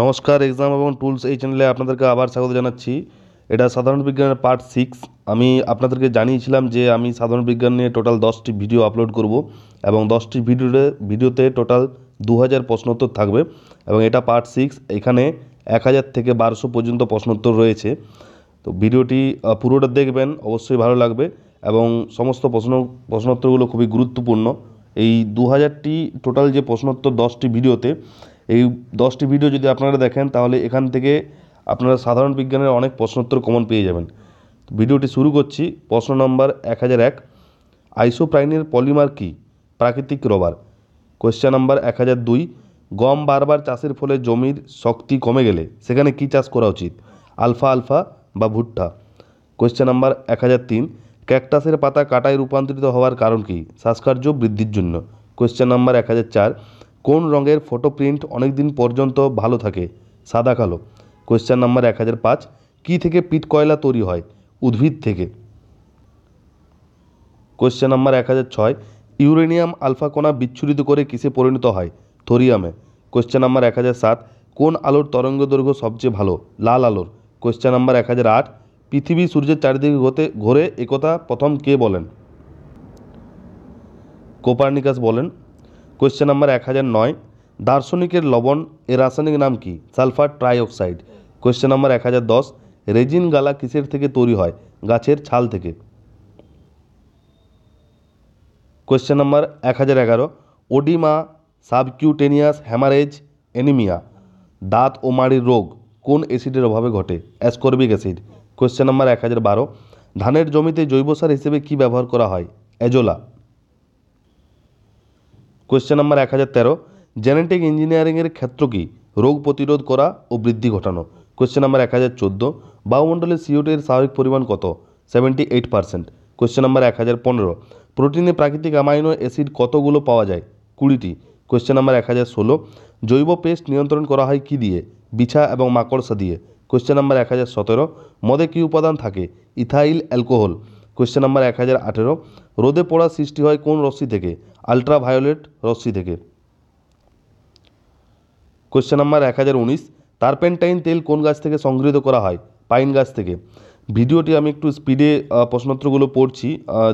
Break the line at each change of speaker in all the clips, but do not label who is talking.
নমস্কার এক্সাম এবং টুলস এই চ্যানেলে আপনাদেরকে আবার স্বাগত জানাচ্ছি এটা সাধারণ বিজ্ঞানের পার্ট সিক্স আমি আপনাদেরকে জানিয়েছিলাম যে আমি সাধারণ বিজ্ঞান নিয়ে টোটাল দশটি ভিডিও আপলোড করব এবং দশটি ভিডিওতে ভিডিওতে টোটাল দু হাজার প্রশ্নোত্তর থাকবে এবং এটা পার্ট সিক্স এখানে এক হাজার থেকে বারোশো পর্যন্ত প্রশ্নোত্তর রয়েছে তো ভিডিওটি পুরোটা দেখবেন অবশ্যই ভালো লাগবে এবং সমস্ত প্রশ্ন প্রশ্নোত্তরগুলো খুবই গুরুত্বপূর্ণ এই দু হাজারটি টোটাল যে প্রশ্নোত্তর দশটি ভিডিওতে এই দশটি ভিডিও যদি আপনারা দেখেন তাহলে এখান থেকে আপনারা সাধারণ বিজ্ঞানের অনেক প্রশ্নোত্তর কমন পেয়ে যাবেন ভিডিওটি শুরু করছি প্রশ্ন নম্বর এক হাজার এক আইসোপ্রাইনের পলিমার কী প্রাকৃতিক রবার কোয়েশ্চেন নাম্বার এক হাজার দুই গম বারবার চাষের ফলে জমির শক্তি কমে গেলে সেখানে কি চাষ করা উচিত আলফা আলফা বা ভুট্টা কোয়েশ্চেন নাম্বার এক হাজার তিন ক্যাকটাসের পাতা কাটায় রূপান্তরিত হওয়ার কারণ কি শ্বাসকার্য বৃদ্ধির জন্য কোয়েশ্চেন নাম্বার এক হাজার চার কোন রঙের ফটো প্রিন্ট অনেক দিন পর্যন্ত ভালো থাকে সাদা কালো কোয়েশ্চেন নাম্বার এক হাজার পাঁচ কী থেকে পিট কয়লা তৈরি হয় উদ্ভিদ থেকে কোয়েশ্চেন নাম্বার এক হাজার ছয় ইউরেনিয়াম আলফা কণা বিচ্ছুরিত করে কিসে পরিণত হয় থোরিয়ামে কোয়েশ্চেন নাম্বার এক হাজার সাত কোন আলোর তরঙ্গ দৈর্ঘ্য সবচেয়ে ভালো লাল আলোর কোয়েশ্চেন নাম্বার এক হাজার আট পৃথিবী সূর্যের চারিদিকে ঘতে ঘোরে একথা প্রথম কে বলেন কোপার্নিকাস বলেন কোয়েশ্চেন নাম্বার এক হাজার নয় দার্শনিকের লবণ এর রাসায়নিক নাম কি সালফার ট্রাইঅক্সাইড কোয়েশ্চেন নাম্বার এক হাজার দশ রেজিন গালা কিসের থেকে তৈরি হয় গাছের ছাল থেকে কোয়েশ্চেন নাম্বার এক হাজার এগারো ওডিমা সাবকিউটেনিয়াস হ্যামারেজ অ্যানিমিয়া দাঁত ও মাড়ির রোগ কোন অ্যাসিডের অভাবে ঘটে অ্যাসকর্বিক অ্যাসিড কোয়েশ্চেন নাম্বার এক হাজার বারো ধানের জমিতে জৈব সার হিসেবে কী ব্যবহার করা হয় অ্যাজোলা কোয়েশ্চেন নাম্বার এক হাজার তেরো জেনেটিক ইঞ্জিনিয়ারিংয়ের ক্ষেত্র কী রোগ প্রতিরোধ করা ও বৃদ্ধি ঘটানো কোয়েশ্চেন নাম্বার এক হাজার চোদ্দো বায়ুমণ্ডলের সিওটির স্বাভাবিক পরিমাণ কত seventy eight percent question number এক হাজার পনেরো প্রোটিনে প্রাকৃতিক অ্যামাইনো অ্যাসিড কতগুলো পাওয়া যায় কুড়িটি কোয়েশ্চেন নাম্বার এক হাজার ষোলো জৈব পেস্ট নিয়ন্ত্রণ করা হয় কী দিয়ে বিছা এবং মাকড়সা দিয়ে কোয়েশ্চেন নাম্বার এক হাজার সতেরো মদে কী উপাদান থাকে ইথাইল অ্যালকোহল কোয়েশ্চেন নাম্বার এক হাজার আঠেরো রোদে পড়া সৃষ্টি হয় কোন রশ্মি থেকে আল্ট্রাভায়োলেট রশ্মি থেকে কোশ্চেন নাম্বার এক হাজার উনিশ টার্পেন্টাইন তেল কোন গাছ থেকে সংগৃহীত করা হয় পাইন গাছ থেকে ভিডিওটি আমি একটু স্পিডে প্রশ্নোত্তরগুলো পড়ছি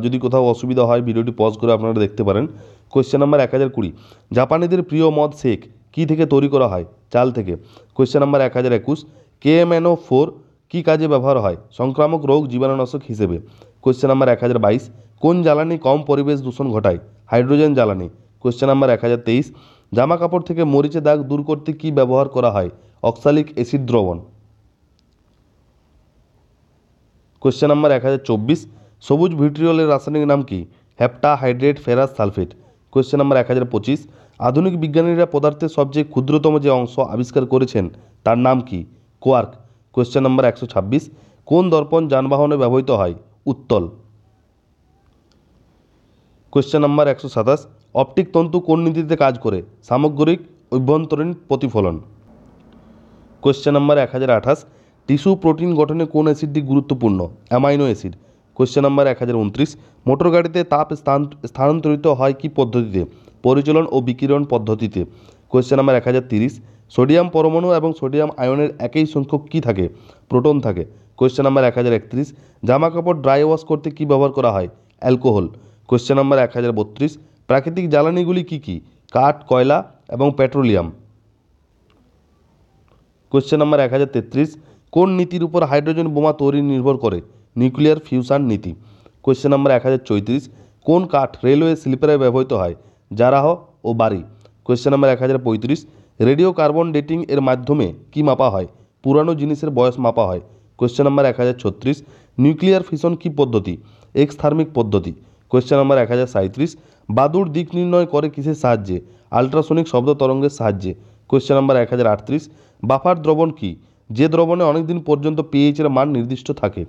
যদি কোথাও অসুবিধা হয় ভিডিওটি পজ করে আপনারা দেখতে পারেন কোয়েশ্চেন নাম্বার এক হাজার কুড়ি জাপানিদের প্রিয় মদ শেখ কী থেকে তৈরি করা হয় চাল থেকে কোয়েশ্চেন নাম্বার এক হাজার একুশ K M N O four কী কাজে ব্যবহার হয় সংক্রামক রোগ জীবাণুনাশক হিসেবে কোয়েশ্চেন নাম্বার এক হাজার বাইশ কোন জ্বালানি কম পরিবেশ দূষণ ঘটায় হাইড্রোজেন জ্বালানি কোশ্চেন নাম্বার এক হাজার তেইশ জামা কাপড় থেকে মরিচে দাগ দূর করতে কী ব্যবহার করা হয় অক্সালিক অ্যাসিড দ্রবণ কোশ্চেন নাম্বার এক হাজার চব্বিশ সবুজ ভিট্রিওলের রাসায়নিক নাম কি heptahydrate ferrous sulphate question number এক হাজার পঁচিশ আধুনিক বিজ্ঞানীরা পদার্থের সবচেয়ে ক্ষুদ্রতম যে অংশ আবিষ্কার করেছেন তার নাম কি কোয়ার্ক কোয়েশ্চেন নাম্বার একশো ছাব্বিশ কোন দর্পণ যানবাহনে ব্যবহৃত হয় উত্তল কোয়েশ্চেন নাম্বার একশো সাতাশ অপটিক তন্তু কোন নীতিতে কাজ করে সামগ্রিক অভ্যন্তরীণ প্রতিফলন কোয়েশ্চেন নাম্বার এক হাজার আঠাশ টিস্যু প্রোটিন গঠনে কোন অ্যাসিডটি গুরুত্বপূর্ণ অ্যামাইনো অ্যাসিড কোয়েশ্চেন নাম্বার এক হাজার উনত্রিশ মোটর গাড়িতে তাপ স্থান স্থানান্তরিত হয় কি পদ্ধতিতে পরিচালন ও বিকিরণ পদ্ধতিতে কোয়েশ্চেন নাম্বার এক হাজার তিরিশ সোডিয়াম পরমাণু এবং সোডিয়াম আয়নের একই সংখ্যক কী থাকে প্রোটন থাকে কোয়েশ্চেন নাম্বার এক হাজার একত্রিশ জামা কাপড় ড্রাই ওয়াশ করতে কী ব্যবহার করা হয় অ্যালকোহল কোয়েশ্চেন নাম্বার এক হাজার বত্রিশ প্রাকৃতিক জ্বালানিগুলি কী কী কাঠ কয়লা এবং পেট্রোলিয়াম কোয়েশ্চেন নাম্বার এক হাজার তেত্রিশ কোন নীতির উপর হাইড্রোজেন বোমা তৈরি নির্ভর করে নিউক্লিয়ার ফিউশন নীতি কোয়েশ্চেন নাম্বার এক হাজার চৌত্রিশ কোন কাঠ রেলওয়ে স্লিপারে ব্যবহৃত হয় জারাহ ও বাড়ি কোয়েশ্চেন নাম্বার এক হাজার পঁয়ত্রিশ রেডিও কার্বন ডেটিং এর মাধ্যমে কী মাপা হয় পুরানো জিনিসের বয়স মাপা হয় কোয়েশ্চেন নাম্বার এক হাজার ছত্রিশ নিউক্লিয়ার ফিশন কী পদ্ধতি এক্স থার্মিক পদ্ধতি কোয়েশ্চেন নাম্বার এক হাজার সাঁত্রিশ বাদুর দিক নির্ণয় করে কিসের সাহায্যে আল্ট্রাসোনিক শব্দ তরঙ্গের সাহায্যে কোয়েশ্চেন নাম্বার এক হাজার আটত্রিশ বাফার দ্রবণ কী যে দ্রবণে অনেক দিন পর্যন্ত পিএইচের মান নির্দিষ্ট থাকে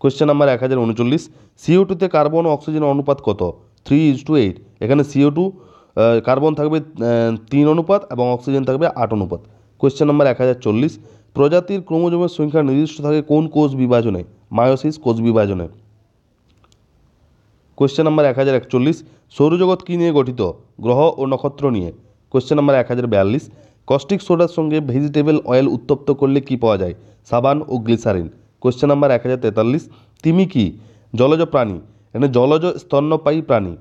কোয়েশ্চেন নাম্বার এক হাজার উনচল্লিশ সিও টুতে কার্বন অক্সিজেন অনুপাত কত থ্রি ইজ টু এইট এখানে সিও টু কার্বন থাকবে তিন অনুপাত এবং অক্সিজেন থাকবে আট অনুপাত কোয়েশ্চেন নাম্বার এক হাজার চল্লিশ প্রজাতির ক্রোমোজোমের সংখ্যা নির্দিষ্ট থাকে কোন কোষ বিভাজনে মায়োসিস কোষ বিভাজনে কোয়েশ্চেন নাম্বার এক হাজার একচল্লিশ সৌরজগৎ কী নিয়ে গঠিত গ্রহ ও নক্ষত্র নিয়ে কোয়েশ্চেন নাম্বার এক হাজার বিয়াল্লিশ কস্টিক সোডার সঙ্গে ভেজিটেবল অয়েল উত্তপ্ত করলে কী পাওয়া যায় সাবান ও গ্লিসারিন কোয়েশ্চেন নাম্বার এক হাজার তেতাল্লিশ তিমি কী জলজ প্রাণী এখানে জলজ স্তন্যপায়ী প্রাণী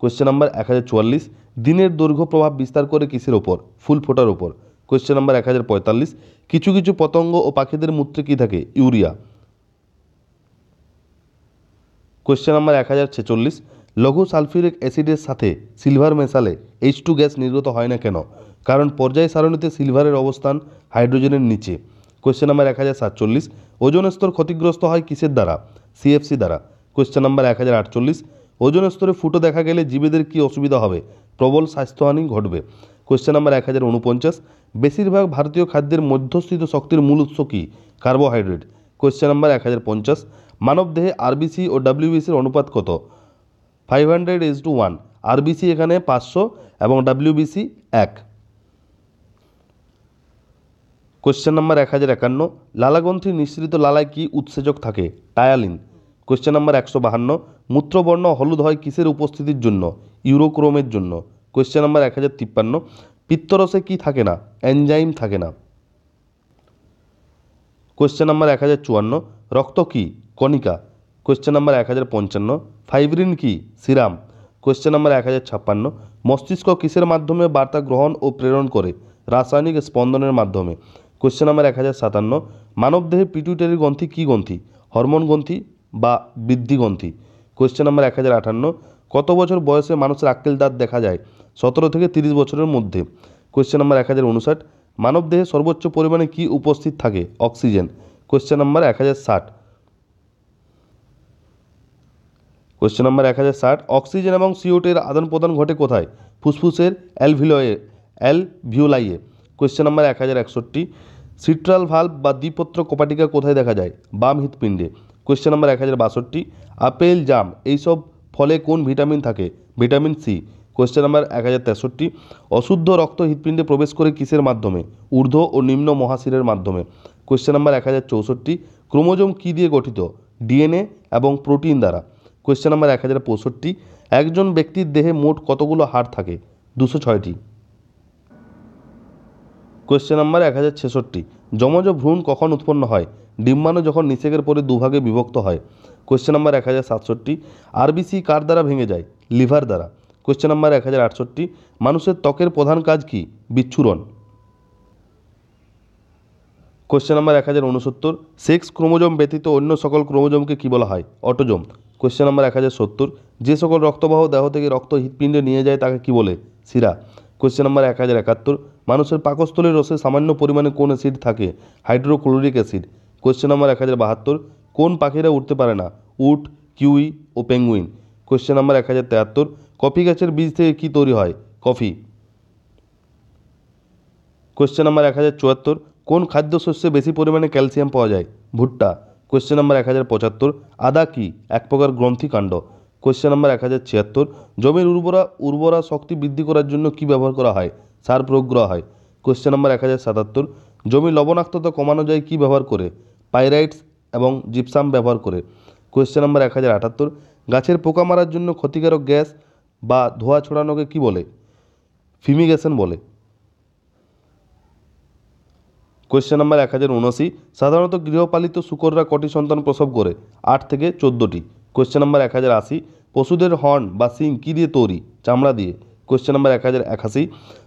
কোয়েশ্চেন নাম্বার এক হাজার চুয়াল্লিশ দিনের দৈর্ঘ্য প্রভাব বিস্তার করে কিসের ওপর ফুল ফোটার ওপর কোয়েশ্চেন নাম্বার এক হাজার পঁয়তাল্লিশ কিছু কিছু পতঙ্গ ও পাখিদের মূত্রে কী থাকে ইউরিয়া কোয়েশ্চেন নাম্বার এক হাজার ছেচল্লিশ লঘু সালফিউরিক অ্যাসিডের সাথে সিলভার মেশালে এইচ টু গ্যাস নির্গত হয় না কেন কারণ পর্যায় সারণীতে সিলভারের অবস্থান হাইড্রোজেনের নিচে কোয়েশ্চেন নাম্বার এক হাজার সাতচল্লিশ ওজন স্তর ক্ষতিগ্রস্ত হয় কিসের দ্বারা সিএফসি দ্বারা কোয়েশ্চেন নাম্বার এক হাজার আটচল্লিশ ওজন স্তরে ফুটো দেখা গেলে জীবেদের কি অসুবিধা হবে প্রবল স্বাস্থ্যহানি ঘটবে কোয়েশ্চেন নাম্বার এক হাজার উনপঞ্চাশ বেশিরভাগ ভারতীয় খাদ্যের মধ্যস্থিত শক্তির মূল উৎস কী কার্বোহাইড্রেট কোয়েশ্চেন নাম্বার এক হাজার পঞ্চাশ মানবদেহে আরবিসি ও ডাব্লিউবিসির অনুপাত কত five hundred is to one RBC এখানে পাঁচশো এবং ডাব্লিউবিসি এক কোয়েশ্চেন নাম্বার এক হাজার একান্ন লালাগ্রন্থির নিঃসৃত লালায় কি উৎসেচক থাকে টায়ালিন কোয়েশ্চেন নাম্বার একশো বাহান্ন মূত্রবর্ণ হলুদ হয় কিসের উপস্থিতির জন্য ইউরোক্রোমের জন্য কোয়েশ্চেন নাম্বার এক হাজার তিপ্পান্ন পিত্তরসে কী থাকে না অ্যানজাইম থাকে না কোয়েশ্চেন নাম্বার এক হাজার চুয়ান্ন রক্ত কি কণিকা কোয়েশ্চেন নাম্বার এক হাজার পঞ্চান্ন ফাইব্রিন কি সিরাম কোয়েশ্চেন নাম্বার এক হাজার ছাপ্পান্ন মস্তিষ্ক কিসের মাধ্যমে বার্তা গ্রহণ ও প্রেরণ করে রাসায়নিক স্পন্দনের মাধ্যমে কোয়েশ্চেন নাম্বার এক হাজার সাতান্ন মানবদেহে পিটুইটারি গ্রন্থি কী গ্রন্থি হরমোন গ্রন্থি বা বৃদ্ধি গ্রন্থি কোয়েশ্চেন নাম্বার এক হাজার আটান্ন কত বছর বয়সে মানুষের আক্কেল দাঁত দেখা যায় সতেরো থেকে তিরিশ বছরের মধ্যে কোয়েশ্চেন নাম্বার এক হাজার উনষাট মানবদেহে সর্বোচ্চ পরিমাণে কি উপস্থিত থাকে অক্সিজেন কোয়েশ্চেন নাম্বার এক হাজার ষাট কোয়েশ্চেন নাম্বার এক হাজার ষাট অক্সিজেন এবং সিওটের আদান প্রদান ঘটে কোথায় ফুসফুসের অ্যালভিলয়ে অ্যালভিউলাইয়ে কোয়েশ্চেন নাম্বার এক হাজার একষট্টি সিট্রাল ভাল্ব বা দ্বিপত্র কোপাটিকা কোথায় দেখা যায় বাম হৃৎপিণ্ডে কোয়েশ্চেন নাম্বার এক হাজার বাষট্টি আপেল জাম এইসব ফলে কোন ভিটামিন থাকে ভিটামিন সি কোয়েশ্চেন নাম্বার এক হাজার তেষট্টি অশুদ্ধ রক্ত হৃৎপিণ্ডে প্রবেশ করে কিসের মাধ্যমে ঊর্ধ্ব ও নিম্ন মহাশিরের মাধ্যমে কোয়েশ্চেন নাম্বার এক হাজার চৌষট্টি ক্রোমোজোম কী দিয়ে গঠিত ডিএনএ এবং প্রোটিন দ্বারা কোয়েশ্চেন নাম্বার এক হাজার পঁয়ষট্টি একজন ব্যক্তির দেহে মোট কতগুলো হাড় থাকে দুশো ছয়টি কোয়েশ্চেন নাম্বার এক হাজার ছেষট্টি যমজ ভ্রূণ কখন উৎপন্ন হয় ডিম্বাণু যখন নিষেকের পরে দুভাগে বিভক্ত হয় কোয়েশ্চেন নাম্বার এক হাজার সাতষট্টি আরবিসি কার দ্বারা ভেঙে যায় লিভার দ্বারা কোশ্চেন নাম্বার এক হাজার আটষট্টি মানুষের ত্বকের প্রধান কাজ কি বিচ্ছুরণ কোশ্চেন নাম্বার এক হাজার উনসত্তর সেক্স ক্রোমোজোম ব্যতীত অন্য সকল ক্রোমোজোমকে কী বলা হয় অটোজোম কোয়েশ্চেন নাম্বার এক হাজার সত্তর যে সকল রক্তবাহ দেহ থেকে রক্ত হৃৎপিণ্ডে নিয়ে যায় তাকে কি বলে শিরা কোয়েশ্চেন নাম্বার এক হাজার একাত্তর মানুষের পাকস্থলীর রসে সামান্য পরিমাণে কোন অ্যাসিড থাকে হাইড্রোক্লোরিক অ্যাসিড কোয়েশ্চেন নাম্বার এক হাজার বাহাত্তর কোন পাখিরা উঠতে পারে না উট কিউই ও পেঙ্গুইন কোয়েশ্চেন নাম্বার এক হাজার তেহাত্তর কফি গাছের বীজ থেকে কী তৈরি হয় কফি কোয়েশ্চেন নাম্বার এক হাজার চুয়াত্তর কোন খাদ্যশস্যে বেশি পরিমাণে ক্যালসিয়াম পাওয়া যায় ভুট্টা কোয়েশ্চেন নাম্বার এক হাজার পঁচাত্তর আদা কি এক প্রকার গ্রন্থিকাণ্ড কোয়েশ্চেন নাম্বার এক হাজার ছিয়াত্তর জমির উর্বরা উর্বরা শক্তি বৃদ্ধি করার জন্য কি ব্যবহার করা হয় সার প্রয়োগ করা হয় কোয়েশ্চেন নাম্বার এক হাজার সাতাত্তর জমি লবণাক্ততা কমানো যায় কি ব্যবহার করে পাইরাইটস এবং জিপসাম ব্যবহার করে কোয়েশ্চেন নাম্বার এক হাজার আটাত্তর গাছের পোকা মারার জন্য ক্ষতিকারক গ্যাস বা ধোঁয়া ছড়ানোকে কি বলে ফিমিগেশন বলে কোয়েশ্চেন নাম্বার এক হাজার উনআশি সাধারণত গৃহপালিত শুকররা কটি সন্তান প্রসব করে আট থেকে চোদ্দোটি কোয়েশ্চেন নাম্বার এক হাজার আশি পশুদের হর্ন বা সিং কী দিয়ে তৈরি চামড়া দিয়ে কোয়েশ্চেন নাম্বার এক হাজার একাশি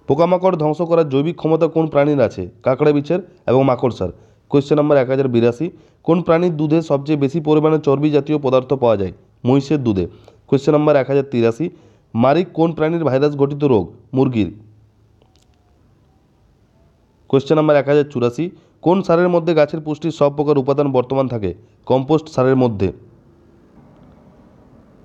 পোকামাকড় ধ্বংস করার জৈবিক ক্ষমতা কোন প্রাণীর আছে কাঁকড়া বিছের এবং মাকড়সার কোয়েশ্চেন নাম্বার এক হাজার বিরাশি কোন প্রাণীর দুধে সবচেয়ে বেশি পরিমাণে চর্বি জাতীয় পদার্থ পাওয়া যায় মহিষের দুধে কোয়েশ্চেন নাম্বার এক হাজার তিরাশি মারিক কোন প্রাণীর ভাইরাস ঘটিত রোগ মুরগির কোয়েশ্চেন নাম্বার এক হাজার চুরাশি কোন সারের মধ্যে গাছের পুষ্টির সব প্রকার উপাদান বর্তমান থাকে কম্পোস্ট সারের মধ্যে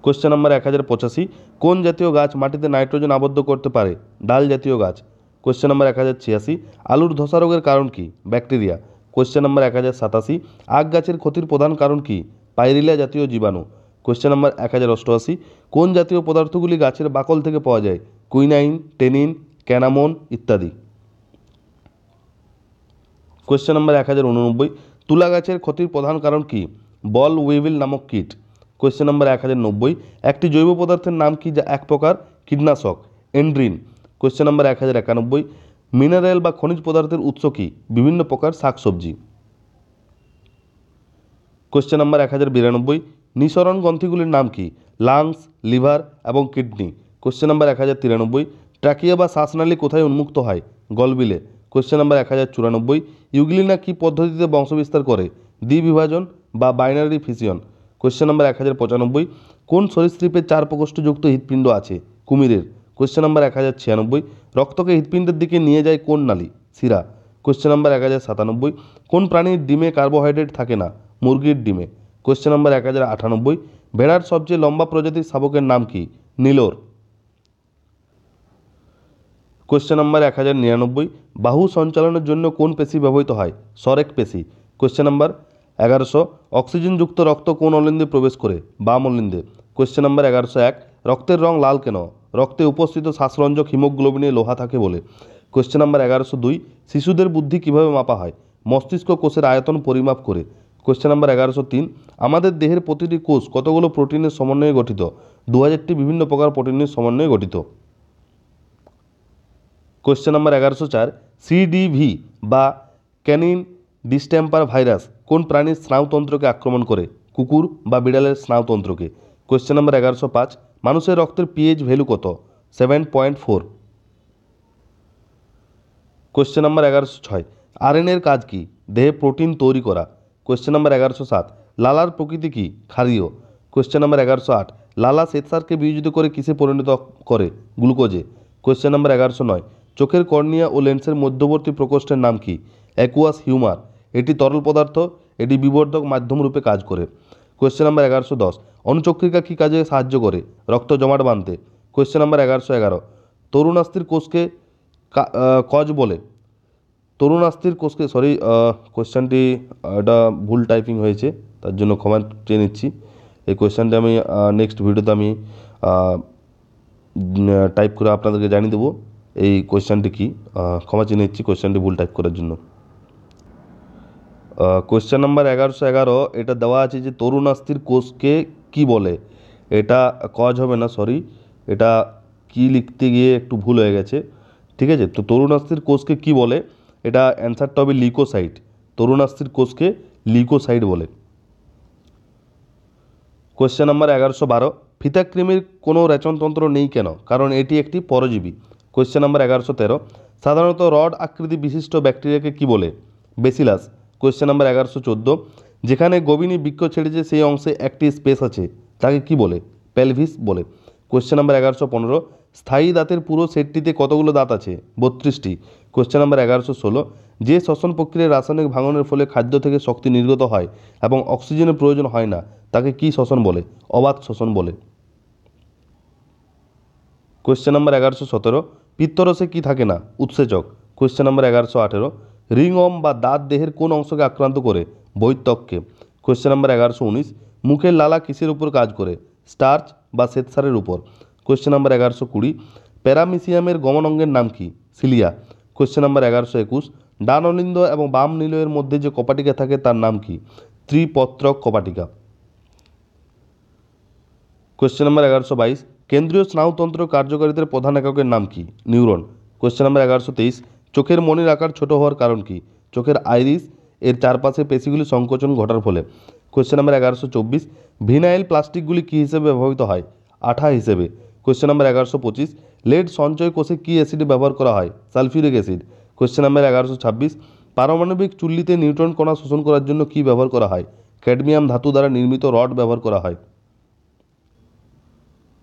কোয়েশ্চেন নাম্বার এক হাজার পঁচাশি কোন জাতীয় গাছ মাটিতে নাইট্রোজেন আবদ্ধ করতে পারে ডাল জাতীয় গাছ কোয়েশ্চেন নাম্বার এক হাজার ছিয়াশি আলুর ধসা রোগের কারণ কি ব্যাকটেরিয়া কোয়েশ্চেন নম্বর এক হাজার সাতাশি আখ গাছের ক্ষতির প্রধান কারণ কি পাইরিলা জাতীয় জীবাণু কোয়েশ্চেন নম্বর এক হাজার অষ্টআশি কোন জাতীয় পদার্থগুলি গাছের বাকল থেকে পাওয়া যায় কুইনাইন টেনিন ক্যানামন ইত্যাদি কোশ্চেন নম্বর এক হাজার উননব্বই তুলা গাছের ক্ষতির প্রধান কারণ কি বল উইভিল নামক কীট কোয়েশ্চেন নম্বর এক হাজার নব্বই একটি জৈব পদার্থের নাম কি যা এক প্রকার কীটনাশক এন্ড্রিন কোয়েশ্চেন নম্বর এক হাজার একানব্বই মিনারেল বা খনিজ পদার্থের উৎস কী বিভিন্ন প্রকার শাকসবজি কোয়েশ্চেন নাম্বার এক হাজার বিরানব্বই নিঃসরণ গ্রন্থিগুলির নাম কি লাংস লিভার এবং কিডনি কোশ্চেন নাম্বার এক হাজার তিরানব্বই ট্রাকিয়া বা শ্বাসনালী কোথায় উন্মুক্ত হয় গলবিলে কোয়েশ্চেন নাম্বার এক হাজার চুরানব্বই ইউগলিনা কী পদ্ধতিতে বংশবিস্তার করে দ্বিবিভাজন বা বাইনারি ফিসিয়ন কোশ্চেন নাম্বার এক হাজার পঁচানব্বই কোন সরীসৃপের চার প্রকোষ্ঠযুক্ত হৃৎপিণ্ড আছে কুমিরের কোয়েশ্চেন নাম্বার এক হাজার ছিয়ানব্বই রক্তকে হৃৎপিণ্ডের দিকে নিয়ে যায় কোন নালী শিরা কোয়েশ্চেন নাম্বার এক হাজার সাতানব্বই কোন প্রাণীর ডিমে কার্বোহাইড্রেট থাকে না মুরগির ডিমে কোশ্চেন নাম্বার এক হাজার আটানব্বই ভেড়ার সবচেয়ে লম্বা প্রজাতির শাবকের নাম কি নীলোর কোশ্চেন নাম্বার এক হাজার নিরানব্বই বাহু সঞ্চালনের জন্য কোন পেশি ব্যবহৃত হয় সরেক পেশি কোশ্চেন নাম্বার এগারোশো অক্সিজেনযুক্ত রক্ত কোন অলিন্দে প্রবেশ করে বাম অলিন্দে কোয়েশ্চেন নাম্বার এগারোশো এক রক্তের রং লাল কেন রক্তে উপস্থিত শ্বাসরঞ্জক হিমোগ্লোবিনে লোহা থাকে বলে কোয়েশ্চেন নাম্বার এগারোশো দুই শিশুদের বুদ্ধি কিভাবে মাপা হয় মস্তিষ্ক কোষের আয়তন পরিমাপ করে কোয়েশ্চেন নাম্বার এগারোশো তিন আমাদের দেহের প্রতিটি কোষ কতগুলো প্রোটিনের সমন্বয়ে গঠিত দু হাজারটি বিভিন্ন প্রকার প্রোটিনের সমন্বয়ে গঠিত কোয়েশ্চেন নাম্বার এগারোশো চার সিডিভি বা ক্যানিন ডিস্টেম্পার ভাইরাস কোন প্রাণীর স্নায়ুতন্ত্রকে আক্রমণ করে কুকুর বা বিড়ালের স্নায়ুতন্ত্রকে কোয়েশ্চেন নাম্বার এগারোশো পাঁচ মানুষের রক্তের পিএইচ ভ্যালু কত seven point four question number এগারোশো ছয় আরএনএর কাজ কি দেহে প্রোটিন তৈরি করা কোয়েশ্চেন নাম্বার এগারোশো সাত লালার প্রকৃতি কি ক্ষারীয় কোয়েশ্চেন নাম্বার এগারোশো আট লালা শ্বেতসারকে বিয়োজিত করে কিসে পরিণত করে গ্লুকোজে কোয়েশ্চেন নাম্বার এগারোশো নয় চোখের কর্নিয়া ও লেন্সের মধ্যবর্তী প্রকোষ্ঠের নাম কি অ্যাকুয়াস হিউমার এটি তরল পদার্থ এটি বিবর্ধক মাধ্যম রূপে কাজ করে কোয়েশ্চেন নাম্বার এগারোশো দশ অনুচক্রিকা কী কাজে সাহায্য করে রক্ত জমাট বাঁধতে কোয়েশ্চেন নাম্বার এগারোশো এগারো তরুণাস্থির কোষকে কজ বলে তরুণাস্থির কোষকে সরি কোয়েশ্চেনটি এটা ভুল টাইপিং হয়েছে তার জন্য ক্ষমা চেয়ে নিচ্ছি এই কোয়েশ্চেনটা আমি নেক্সট ভিডিওতে আমি টাইপ করে আপনাদেরকে জানিয়ে দেবো এই কোয়েশ্চেনটি কী ক্ষমা চেয়ে নিচ্ছি কোয়েশ্চেনটি ভুল টাইপ করার জন্য কোশ্চেন নাম্বার এগারোশো এগারো এটা দেওয়া আছে যে তরুণাস্থির কোষকে কি বলে এটা কজ হবে না সরি এটা কি লিখতে গিয়ে একটু ভুল হয়ে গেছে ঠিক আছে তো তরুণাস্থির কোষকে কি বলে এটা অ্যান্সারটা হবে লিকোসাইট তরুণাস্থির কোষকে লিকোসাইট বলে কোশ্চেন নাম্বার এগারোশো বারো ফিতাকৃমির কোনো রেচনতন্ত্র নেই কেন কারণ এটি একটি পরজীবী কোশ্চেন নাম্বার এগারোশো তেরো সাধারণত রড আকৃতি বিশিষ্ট ব্যাকটেরিয়াকে কি বলে বেসিলাস কোয়েশ্চেন নাম্বার এগারোশো চোদ্দো যেখানে গোবিনী বৃক্ষ ছেড়েছে সেই অংশে একটি স্পেস আছে তাকে কি বলে পেলভিস বলে কোয়েশ্চেন নাম্বার এগারোশো পনেরো স্থায়ী দাঁতের পুরো সেটটিতে কতগুলো দাঁত আছে বত্রিশটি কোয়েশ্চেন নাম্বার এগারোশো ষোলো যে শ্বসন প্রক্রিয়ায় রাসায়নিক ভাঙনের ফলে খাদ্য থেকে শক্তি নির্গত হয় এবং অক্সিজেনের প্রয়োজন হয় না তাকে কি শ্বসন বলে অবাধ শ্বসন বলে কোয়েশ্চেন নাম্বার এগারোশো সতেরো পিত্তরসে কী থাকে না উৎসেচক কোয়েশ্চেন নাম্বার এগারোশো আঠেরো রিংম বা দাঁত দেহের কোন অংশকে আক্রান্ত করে বৈত্বককে কোয়েশ্চেন নাম্বার এগারোশো উনিশ মুখের লালা কিসের উপর কাজ করে স্টার্চ বা শ্বেতসারের উপর কোয়েশ্চেন নাম্বার এগারোশো কুড়ি প্যারামিসিয়ামের গমন অঙ্গের নাম কি সিলিয়া কোয়েশ্চেন নাম্বার এগারোশো একুশ ডান অলিন্দ এবং বাম নিলয়ের মধ্যে যে কপাটিকা থাকে তার নাম কি ত্রিপত্রক কপাটিকা কোয়েশ্চেন নাম্বার এগারোশো বাইশ কেন্দ্রীয় স্নায়ুতন্ত্র কার্যকারিতার প্রধান এককের নাম কি নিউরন কোয়েশ্চেন নাম্বার এগারোশো তেইশ চোখের মনের আকার ছোট হওয়ার কারণ কি চোখের আইরিস এর চারপাশে পেশিগুলি সংকোচন ঘটার ফলে কোয়েশ্চেন নাম্বার এগারোশো চব্বিশ ভিনাইল প্লাস্টিকগুলি কী হিসেবে ব্যবহৃত হয় আঠা হিসেবে কোয়েশ্চেন নাম্বার এগারোশো পঁচিশ লেড সঞ্চয় কোষে কী অ্যাসিড ব্যবহার করা হয় সালফিউরিক অ্যাসিড কোয়েশ্চেন নাম্বার এগারোশো ছাব্বিশ পারমাণবিক চুল্লিতে নিউট্রন কণা শোষণ করার জন্য কী ব্যবহার করা হয় ক্যাডমিয়াম ধাতু দ্বারা নির্মিত রড ব্যবহার করা হয়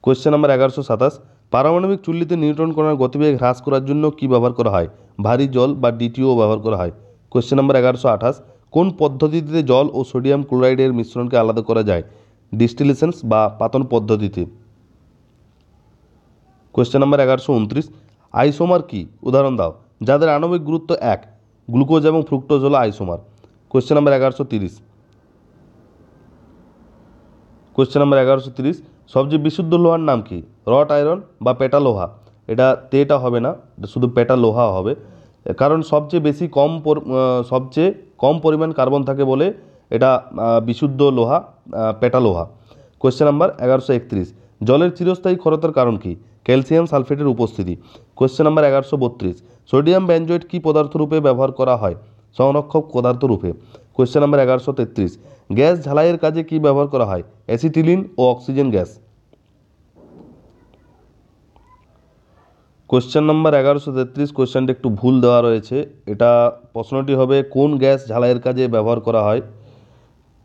কোয়েশ্চেন নাম্বার এগারোশো সাতাশ পারমাণবিক চুল্লিতে নিউট্রন কণার গতিবেগ হ্রাস করার জন্য কী ব্যবহার করা হয় ভারী জল বা ডিটিও ব্যবহার করা হয় কোয়েশ্চেন নাম্বার এগারোশো আঠাশ কোন পদ্ধতিতে জল ও সোডিয়াম ক্লোরাইডের মিশ্রণকে আলাদা করা যায় ডিস্টিলেশনস বা পাতন পদ্ধতিতে কোয়েশ্চেন নাম্বার এগারোশো উনত্রিশ আইসোমার কী উদাহরণ দাও যাদের আণবিক গুরুত্ব এক গ্লুকোজ এবং ফ্রুক্টোজ হলো আইসোমার কোয়েশ্চেন নাম্বার এগারোশো তিরিশ কোয়েশ্চেন নাম্বার এগারোশো তিরিশ সবচেয়ে বিশুদ্ধ লোহার নাম কি রট আয়রন বা পেটা লোহা এটা তেটা হবে না শুধু পেটা লোহা হবে কারণ সবচেয়ে বেশি কম সবচেয়ে কম পরিমাণ কার্বন থাকে বলে এটা বিশুদ্ধ লোহা পেটা লোহা কোয়েশ্চেন নাম্বার এগারোশো একত্রিশ জলের চিরস্থায়ী ক্ষরতার কারণ কী ক্যালসিয়াম সালফেটের উপস্থিতি কোয়েশ্চেন নাম্বার এগারোশো বত্রিশ সোডিয়াম ব্যাঞ্জয়েট কী পদার্থরূপে ব্যবহার করা হয় সংরক্ষক পদার্থরূপে কোয়েশ্চেন নাম্বার এগারোশো তেত্রিশ গ্যাস ঝালাইয়ের কাজে কী ব্যবহার করা হয় অ্যাসিটিলিন ও অক্সিজেন গ্যাস কোশ্চেন নাম্বার এগারোশো তেত্রিশ কোশ্চেনটা একটু ভুল দেওয়া রয়েছে এটা প্রশ্নটি হবে কোন গ্যাস ঝালাইয়ের কাজে ব্যবহার করা হয়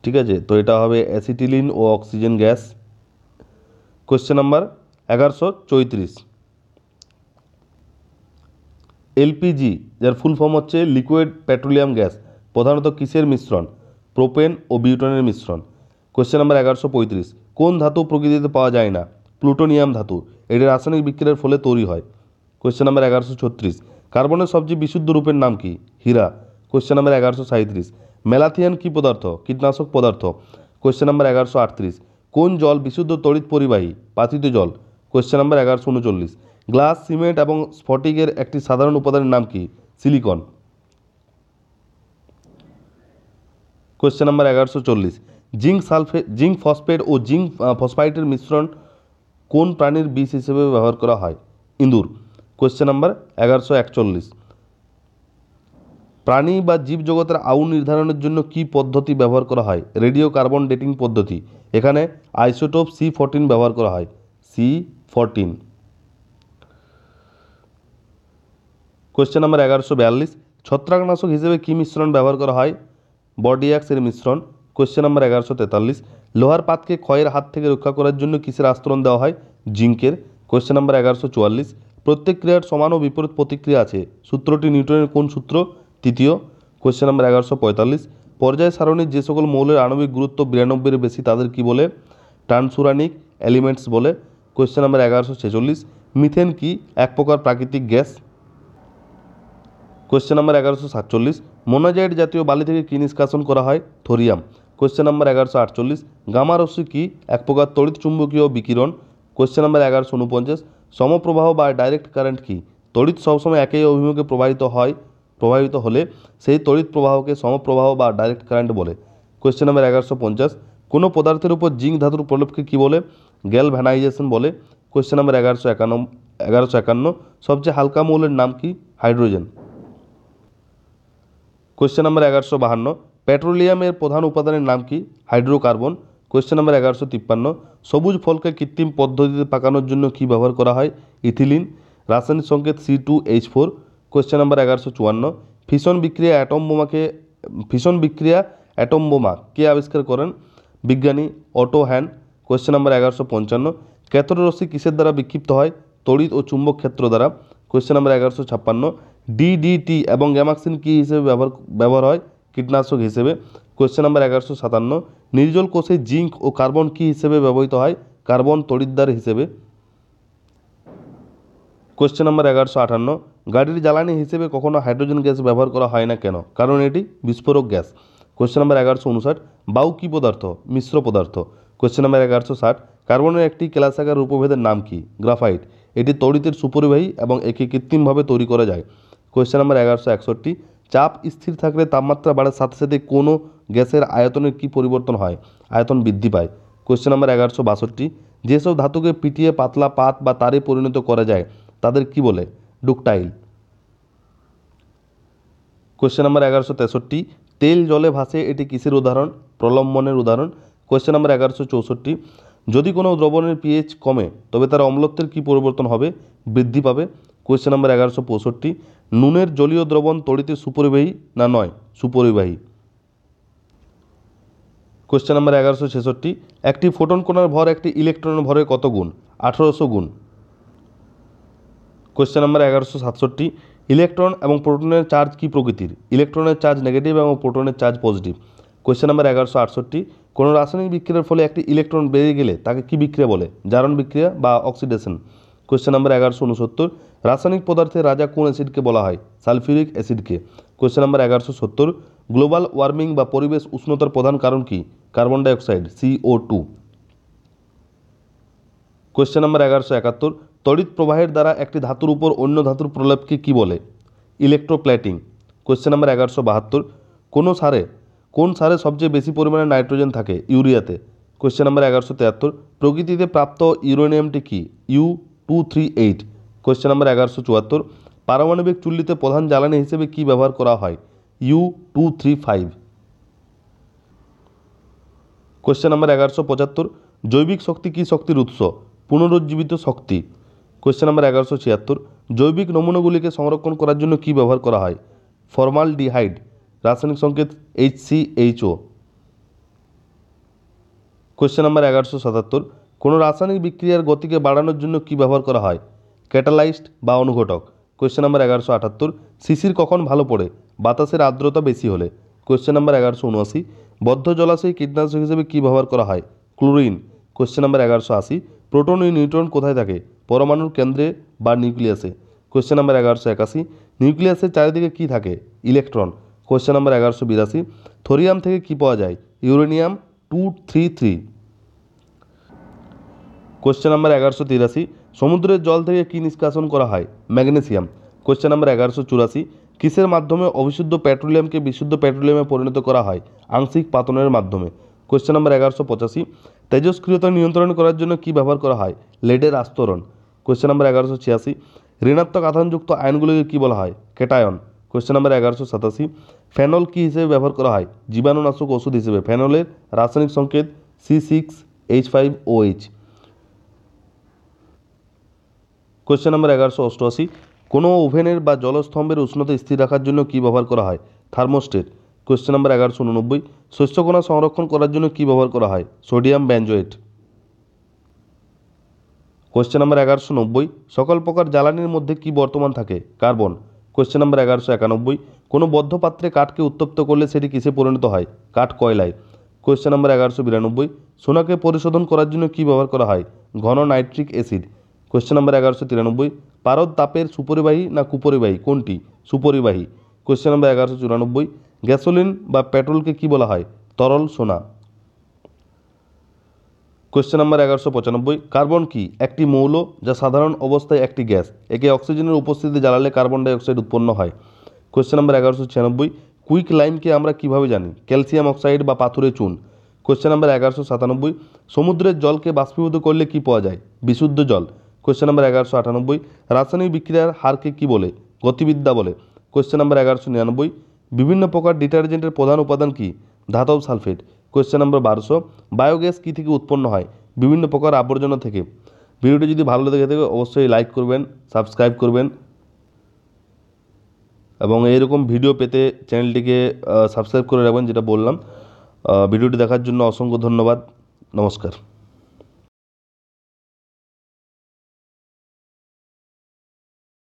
ঠিক আছে তো এটা হবে অ্যাসিটিলিন ও অক্সিজেন গ্যাস কোশ্চেন নাম্বার এগারোশো চৌত্রিশ এলপিজি যার ফুল ফর্ম হচ্ছে লিকুইড পেট্রোলিয়াম গ্যাস প্রধানত কিসের মিশ্রণ প্রোপেন ও বিউটনের মিশ্রণ কোশ্চেন নাম্বার এগারোশো পঁয়ত্রিশ কোন ধাতু প্রকৃতিতে পাওয়া যায় না প্লুটোনিয়াম ধাতু এটি রাসায়নিক বিক্রিয়ার ফলে তৈরি হয় কোয়েশ্চেন নাম্বার এগারোশো ছত্রিশ কার্বনের সবচেয়ে বিশুদ্ধ রূপের নাম কি হীরা কোয়েশ্চেন নাম্বার এগারোশো সাঁত্রিশ মেলাথিয়ান কী পদার্থ কীটনাশক পদার্থ কোয়েশ্চেন নাম্বার এগারোশো আটত্রিশ কোন জল বিশুদ্ধ তড়িৎ পরিবাহী পাতিত জল কোয়েশ্চেন নাম্বার এগারোশো উনচল্লিশ গ্লাস সিমেন্ট এবং স্ফটিকের একটি সাধারণ উপাদানের নাম কি সিলিকন কোয়েশ্চেন নাম্বার এগারোশো চল্লিশ জিঙ্ক সালফেট জিঙ্ক ফসফেট ও জিঙ্ক ফসফাইটের মিশ্রণ কোন প্রাণীর বিষ হিসেবে ব্যবহার করা হয় ইঁদুর কোয়েশ্চেন নাম্বার এগারোশো একচল্লিশ প্রাণী বা জীবজগতের আউ নির্ধারণের জন্য কি পদ্ধতি ব্যবহার করা হয় রেডিও কার্বন ডেটিং পদ্ধতি এখানে আইসোটোপ সি ফোরটিন ব্যবহার করা হয় সি ফোরটিন কোয়েশ্চেন নাম্বার এগারোশো বিয়াল্লিশ ছত্রাকনাশক হিসেবে কী মিশ্রণ ব্যবহার করা হয় অ্যাক্সের মিশ্রণ কোয়েশ্চেন নাম্বার এগারোশো তেতাল্লিশ লোহার পাতকে ক্ষয়ের হাত থেকে রক্ষা করার জন্য কিসের আস্তরণ দেওয়া হয় জিঙ্কের কোয়েশ্চেন নাম্বার এগারোশো চুয়াল্লিশ প্রত্যেক ক্রিয়ার সমান ও বিপরীত প্রতিক্রিয়া আছে সূত্রটি নিউটনের কোন সূত্র তৃতীয় কোয়েশ্চেন নাম্বার এগারোশো পঁয়তাল্লিশ পর্যায় সারণীর যে সকল মৌলের আণবিক গুরুত্ব বিরানব্বইয়ের বেশি তাদের কি বলে ট্রান্সুরানিক এলিমেন্টস বলে কোয়েশ্চেন নাম্বার এগারোশো ছেচল্লিশ মিথেন কি এক প্রকার প্রাকৃতিক গ্যাস কোয়েশ্চেন নাম্বার এগারোশো সাতচল্লিশ মোনাজাইট জাতীয় বালি থেকে কী নিষ্কাশন করা হয় থোরিয়াম কোয়েশ্চেন নাম্বার এগারোশো আটচল্লিশ গামারসি কি এক প্রকার তড়িৎ চুম্বকীয় বিকিরণ কোয়েশ্চেন নাম্বার এগারোশো উনপঞ্চাশ সমপ্রবাহ বা ডাইরেক্ট কারেন্ট কি তড়িৎ সবসময় একই অভিমুখে প্রবাহিত হয় প্রবাহিত হলে সেই তড়িৎ প্রবাহকে সমপ্রবাহ বা ডাইরেক্ট কারেন্ট বলে কোয়েশ্চেন নাম্বার এগারোশো পঞ্চাশ কোনো পদার্থের উপর জিঙ্ক ধাতুর প্রলোপকে কী বলে গ্যাল ভ্যানাইজেশন বলে কোয়েশ্চেন নাম্বার এগারোশো একান্ন এগারোশো একান্ন সবচেয়ে হালকা মৌলের নাম কি হাইড্রোজেন কোয়েশ্চেন নাম্বার এগারোশো বাহান্ন পেট্রোলিয়ামের প্রধান উপাদানের নাম কি হাইড্রোকার্বন কোয়েশ্চেন নাম্বার এগারোশো তিপ্পান্ন সবুজ ফলকে কৃত্রিম পদ্ধতিতে পাকানোর জন্য কী ব্যবহার করা হয় ইথিলিন রাসায়নিক সংকেত C two H four question number এগারোশো চুয়ান্ন ফিশন বিক্রিয়া অ্যাটম বোমাকে ফিশন বিক্রিয়া অ্যাটম বোমা কে আবিষ্কার করেন বিজ্ঞানী অটো হ্যান কোয়েশ্চেন নাম্বার এগারোশো পঞ্চান্ন রশ্মি কিসের দ্বারা বিক্ষিপ্ত হয় তড়িৎ ও চুম্বক ক্ষেত্র দ্বারা কোয়েশ্চেন নাম্বার এগারোশো ছাপ্পান্ন ডিডিটি এবং গ্যামাক্সিন কী হিসেবে ব্যবহার ব্যবহার হয় কীটনাশক হিসেবে কোয়েশ্চেন নাম্বার এগারোশো সাতান্ন নির্জল কোষে জিঙ্ক ও কার্বন কি হিসেবে ব্যবহৃত হয় কার্বন তড়িদ্দার হিসেবে কোশ্চেন নাম্বার এগারোশো আটান্ন গাড়ির জ্বালানি হিসেবে কখনো হাইড্রোজেন গ্যাস ব্যবহার করা হয় না কেন কারণ এটি বিস্ফোরক গ্যাস কোশ্চেন নাম্বার এগারোশো উনষাট বাউ কী পদার্থ মিশ্র পদার্থ কোশ্চেন নাম্বার এগারোশো ষাট কার্বনের একটি ক্লাসাকার রূপভেদের নাম কি গ্রাফাইট এটি তড়িতের সুপরিবাহী এবং একে কৃত্রিমভাবে তৈরি করা যায় কোশ্চেন নাম্বার এগারোশো একষট্টি চাপ স্থির থাকলে তাপমাত্রা বাড়ার সাথে সাথে কোনো গ্যাসের আয়তনের কি পরিবর্তন হয় আয়তন বৃদ্ধি পায় কোয়েশ্চেন নাম্বার এগারোশো বাষট্টি যেসব ধাতুকে পিটিয়ে পাতলা পাত বা তারে পরিণত করা যায় তাদের কি বলে ডুকটাইল কোয়েশ্চেন নাম্বার এগারোশো তেষট্টি তেল জলে ভাসে এটি কিসের উদাহরণ প্রলম্বনের উদাহরণ কোয়েশ্চেন নাম্বার এগারোশো চৌষট্টি যদি কোনো দ্রবণের পিএইচ কমে তবে তার অম্লত্বের কি পরিবর্তন হবে বৃদ্ধি পাবে কোয়েশ্চেন নাম্বার এগারোশো পঁয়ষট্টি নুনের জলীয় দ্রবণ তড়িতে সুপরিবাহী না নয় সুপরিবাহী কোয়েশ্চেন নাম্বার এগারোশো ছেষট্টি একটি ফোটন কোণার ভর একটি ইলেকট্রনের ভরে কত গুণ আঠেরোশো গুণ কোয়েশ্চেন নাম্বার এগারোশো সাতষট্টি ইলেকট্রন এবং প্রোটনের চার্জ কী প্রকৃতির ইলেকট্রনের চার্জ নেগেটিভ এবং প্রোটনের চার্জ পজিটিভ কোশ্চেন নাম্বার এগারোশো আটষট্টি কোনো রাসায়নিক বিক্রিয়ার ফলে একটি ইলেকট্রন বেড়ে গেলে তাকে কী বিক্রিয়া বলে জারণ বিক্রিয়া বা অক্সিডেশন কোয়েশ্চেন নাম্বার এগারোশো উনসত্তর রাসায়নিক পদার্থের রাজা কোন অ্যাসিডকে বলা হয় সালফিউরিক অ্যাসিডকে কোয়েশ্চেন নাম্বার এগারোশো সত্তর গ্লোবাল ওয়ার্মিং বা পরিবেশ উষ্ণতার প্রধান কারণ কি carbon dioxide C O two question number এগারোশো একাত্তর তড়িৎ প্রবাহের দ্বারা একটি ধাতুর উপর অন্য ধাতুর প্রলেপকে কী বলে ইলেকট্রোপ্ল্যাটিং কোয়েশ্চেন নাম্বার এগারোশো বাহাত্তর কোনো সারে কোন সারে সবচেয়ে বেশি পরিমাণে নাইট্রোজেন থাকে ইউরিয়াতে কোয়েশ্চেন নাম্বার এগারোশো তেয়াত্তর প্রকৃতিতে প্রাপ্ত ইউরেনিয়ামটি কি U two three eight question number এগারোশো চুয়াত্তর পারমাণবিক চুল্লিতে প্রধান জ্বালানি হিসেবে কি ব্যবহার করা হয় U two three five question number এগারোশো পঁচাত্তর জৈবিক শক্তি কি শক্তির উৎস পুনরুজ্জীবিত শক্তি কোয়েশ্চেন নাম্বার এগারোশো ছিয়াত্তর জৈবিক নমুনাগুলিকে সংরক্ষণ করার জন্য কি ব্যবহার করা হয় ফরমাল ডিহাইড রাসায়নিক সংকেত H C H O question number এগারোশো সাতাত্তর কোনো রাসায়নিক বিক্রিয়ার গতিকে বাড়ানোর জন্য কি ব্যবহার করা হয় ক্যাটালাইসড বা অনুঘটক কোয়েশ্চেন নাম্বার এগারোশো আটাত্তর শিশির কখন ভালো পড়ে বাতাসের আর্দ্রতা বেশি হলে কোয়েশ্চেন নাম্বার এগারোশো উনআশি বদ্ধ জলাশয়ে কীটনাশক হিসেবে কী ব্যবহার করা হয় ক্লোরিন কোয়েশ্চেন নাম্বার এগারোশো আশি প্রোটন ও নিউট্রন কোথায় থাকে পরমাণুর কেন্দ্রে বা নিউক্লিয়াসে কোয়েশ্চেন নাম্বার এগারোশো একাশি নিউক্লিয়াসের চারিদিকে কী থাকে ইলেকট্রন কোয়েশ্চেন নাম্বার এগারোশো বিরাশি থোরিয়াম থেকে কী পাওয়া যায় uranium two three three question number এগারোশো তিরাশি সমুদ্রের জল থেকে কী নিষ্কাশন করা হয় ম্যাগনেসিয়াম কোশ্চেন নাম্বার এগারোশো চুরাশি কিসের মাধ্যমে অবিশুদ্ধ পেট্রোলিয়ামকে বিশুদ্ধ পেট্রোলিয়ামে পরিণত করা হয় আংশিক পাতনের মাধ্যমে কোশ্চেন নাম্বার এগারোশো পঁচাশি তেজস্ক্রিয়তা নিয়ন্ত্রণ করার জন্য কী ব্যবহার করা হয় লেডের আস্তরণ কোশ্চেন নাম্বার এগারোশো ছিয়াশি ঋণাত্মক আধানযুক্ত আয়নগুলিকে কী বলা হয় কেটায়ন কোশ্চেন নাম্বার এগারোশো সাতাশি ফেনল কী হিসেবে ব্যবহার করা হয় জীবাণুনাশক ওষুধ হিসেবে ফেনলের রাসায়নিক সংকেত C six H five O H question number এগারোশো অষ্টআশি কোনো ওভেনের বা জলস্তম্ভের উষ্ণতা স্থির রাখার জন্য কী ব্যবহার করা হয় থার্মোস্টেট কোয়েশ্চেন নাম্বার এগারোশো উননব্বই শস্যকোনা সংরক্ষণ করার জন্য কী ব্যবহার করা হয় সোডিয়াম ব্যাঞ্জোয়েট কোয়েশ্চেন নাম্বার এগারোশো নব্বই সকল প্রকার জ্বালানির মধ্যে কি বর্তমান থাকে কার্বন কোয়েশ্চেন নাম্বার এগারোশো একানব্বই কোনো বদ্ধ পাত্রে কাঠকে উত্তপ্ত করলে সেটি কিসে পরিণত হয় কাঠ কয়লায় কোয়েশ্চেন নাম্বার এগারোশো বিরানব্বই সোনাকে পরিশোধন করার জন্য কী ব্যবহার করা হয় ঘন নাইট্রিক অ্যাসিড কোয়েশ্চেন নাম্বার এগারোশো তিরানব্বই পারদ তাপের সুপরিবাহী না কুপরিবাহী কোনটি সুপরিবাহী কোয়েশ্চেন নাম্বার এগারোশো চুরানব্বই গ্যাসোলিন বা পেট্রোলকে কী বলা হয় তরল সোনা কোয়েশ্চেন নাম্বার এগারোশো পঁচানব্বই কার্বন কি একটি মৌল যা সাধারণ অবস্থায় একটি গ্যাস একে অক্সিজেনের উপস্থিতি জ্বালালে কার্বন ডাইঅক্সাইড উৎপন্ন হয় কোয়েশ্চেন নাম্বার এগারোশো ছিয়ানব্বই কুইক লাইমকে আমরা কিভাবে জানি ক্যালসিয়াম অক্সাইড বা পাথুরে চুন কোয়েশ্চেন নাম্বার এগারোশো সাতানব্বই সমুদ্রের জলকে বাষ্পীভূত করলে কি পাওয়া যায় বিশুদ্ধ জল কোয়েশ্চেন নাম্বার এগারোশো আটানব্বই রাসায়নিক বিক্রিয়ার হারকে কী বলে গতিবিদ্যা বলে কোয়েশ্চেন নাম্বার এগারোশো নিরানব্বই বিভিন্ন প্রকার ডিটারজেন্টের প্রধান উপাদান কী ধাতব সালফেট কোয়েশ্চেন নাম্বার বারোশো বায়োগ্যাস কী থেকে উৎপন্ন হয় বিভিন্ন প্রকার আবর্জনা থেকে ভিডিওটি যদি ভালো লেগে থাকে অবশ্যই লাইক করবেন সাবস্ক্রাইব করবেন এবং এইরকম ভিডিও পেতে চ্যানেলটিকে সাবস্ক্রাইব করে রাখবেন যেটা বললাম ভিডিওটি দেখার জন্য অসংখ্য ধন্যবাদ নমস্কার